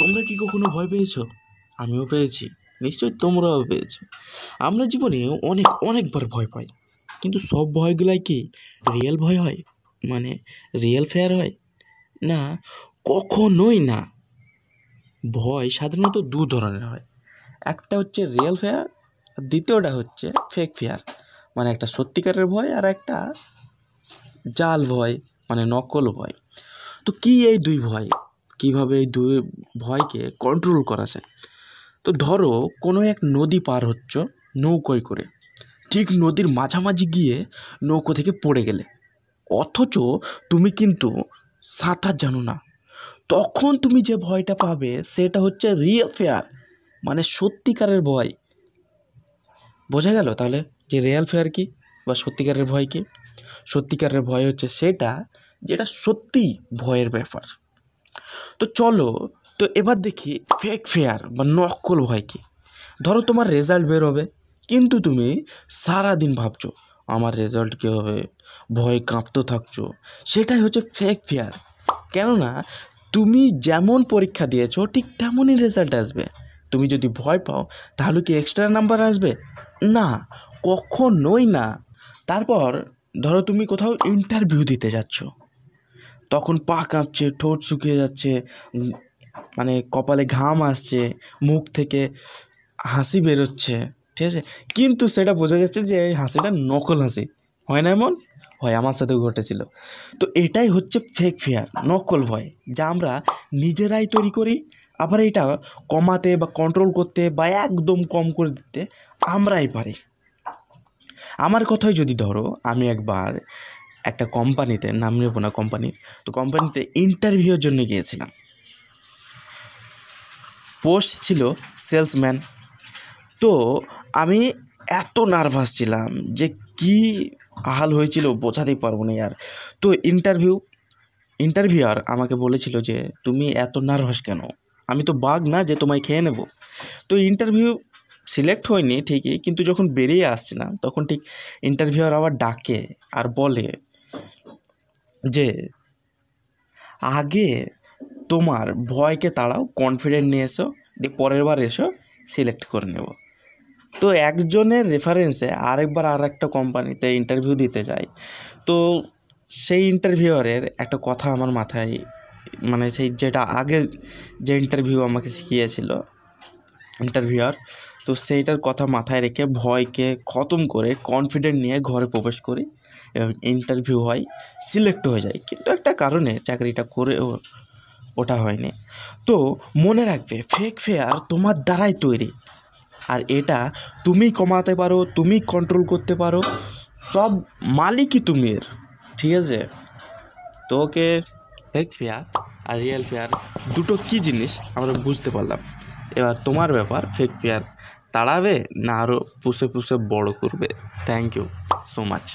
তোমরা কি কখনো ভয় পেয়েছ আমিও পেয়েছি নিশ্চয়ই তোমরাও পেয়েছ আমরা জীবনে অনেক অনেকবার ভয় পাই কিন্তু সব ভয়গুলাই কি রিয়েল ভয় হয় মানে রিয়েল ফেয়ার হয় না কখনোই না ভয় সাধারণত দু ধরনের হয় একটা হচ্ছে রিয়েল ফেয়ার আর দ্বিতীয়টা হচ্ছে ফেক ফেয়ার মানে একটা সত্যিকারের ভয় আর একটা জাল ভয় মানে নকল ভয় তো কি এই দুই ভয় কীভাবে এই দুই ভয়কে কন্ট্রোল করা যায় তো ধরো কোনো এক নদী পার হচ্ছ নৌকোয় করে ঠিক নদীর মাঝামাঝি গিয়ে নৌকো থেকে পড়ে গেলে অথচ তুমি কিন্তু সাঁতার জানো না তখন তুমি যে ভয়টা পাবে সেটা হচ্ছে রিয়েল ফেয়ার মানে সত্যিকারের ভয় বোঝা গেল তাহলে যে রিয়েল ফেয়ার কি বা সত্যিকারের ভয় কি সত্যিকারের ভয় হচ্ছে সেটা যেটা সত্যি ভয়ের ব্যাপার তো চলো তো এবার দেখি ফেক ফেয়ার বা নকল ভয় কি ধরো তোমার রেজাল্ট বেরোবে কিন্তু তুমি সারাদিন ভাবছো আমার রেজাল্ট কী হবে ভয় কাঁপতে থাকছো সেটাই হচ্ছে ফেক ফেয়ার কেননা তুমি যেমন পরীক্ষা দিয়েছো ঠিক তেমনই রেজাল্ট আসবে তুমি যদি ভয় পাও তাহলে কি এক্সট্রা নাম্বার আসবে না কখনোই না তারপর ধরো তুমি কোথাও ইন্টারভিউ দিতে যাচ্ছ তখন পা কাঁপছে ঠোঁট শুকিয়ে যাচ্ছে মানে কপালে ঘাম আসছে মুখ থেকে হাসি বেরোচ্ছে ঠিক আছে কিন্তু সেটা বোঝা যাচ্ছে যে এই হাসিটা নকল হাসি হয় না এমন হয় আমার সাথেও ঘটেছিল তো এটাই হচ্ছে ফেক ফেয়ার নকল ভয় যা আমরা নিজেরাই তৈরি করি আবার এটা কমাতে বা কন্ট্রোল করতে বা একদম কম করে দিতে আমরাই পারি আমার কথাই যদি ধরো আমি একবার একটা কোম্পানিতে নাম নেব না কোম্পানি তো কোম্পানিতে ইন্টারভিউর জন্য গিয়েছিলাম পোস্ট ছিল সেলসম্যান তো আমি এত নার্ভাস ছিলাম যে কি আহাল হয়েছিল বোঝাতেই পারবো না আর তো ইন্টারভিউ ইন্টারভিউয়ার আমাকে বলেছিল যে তুমি এত নার্ভাস কেন আমি তো বাঘ না যে তোমায় খেয়ে নেব তো ইন্টারভিউ সিলেক্ট হয়নি ঠিকই কিন্তু যখন বেরিয়ে আসছিলাম তখন ঠিক ইন্টারভিউয়ার আবার ডাকে আর বলে যে আগে তোমার ভয়কে তাড়াও কনফিডেন্ট নিয়ে এসো দিয়ে পরের বার এসো সিলেক্ট করে নেব তো একজনের রেফারেন্সে আরেকবার আর একটা কোম্পানিতে ইন্টারভিউ দিতে যাই তো সেই ইন্টারভিউয়ারের একটা কথা আমার মাথায় মানে সেই যেটা আগে যে ইন্টারভিউ আমাকে শিখিয়েছিল ইন্টারভিউয়ার তো সেইটার কথা মাথায় রেখে ভয়কে খতম করে কনফিডেন্ট নিয়ে ঘরে প্রবেশ করি এবং ইন্টারভিউ হয় সিলেক্ট হয়ে যায় কিন্তু একটা কারণে চাকরিটা করে ওটা হয়নি তো মনে রাখবে ফেক ফেয়ার তোমার দ্বারাই তৈরি আর এটা তুমি কমাতে পারো তুমি কন্ট্রোল করতে পারো সব মালিকই তুমির ঠিক আছে তো ওকে ফেক ফেয়ার আর রিয়েল ফেয়ার দুটো কি জিনিস আমরা বুঝতে পারলাম এবার তোমার ব্যাপার ফেক ফেয়ার তাড়াবে না আরও পুষে পুষে বড় করবে থ্যাংক ইউ সো মাচ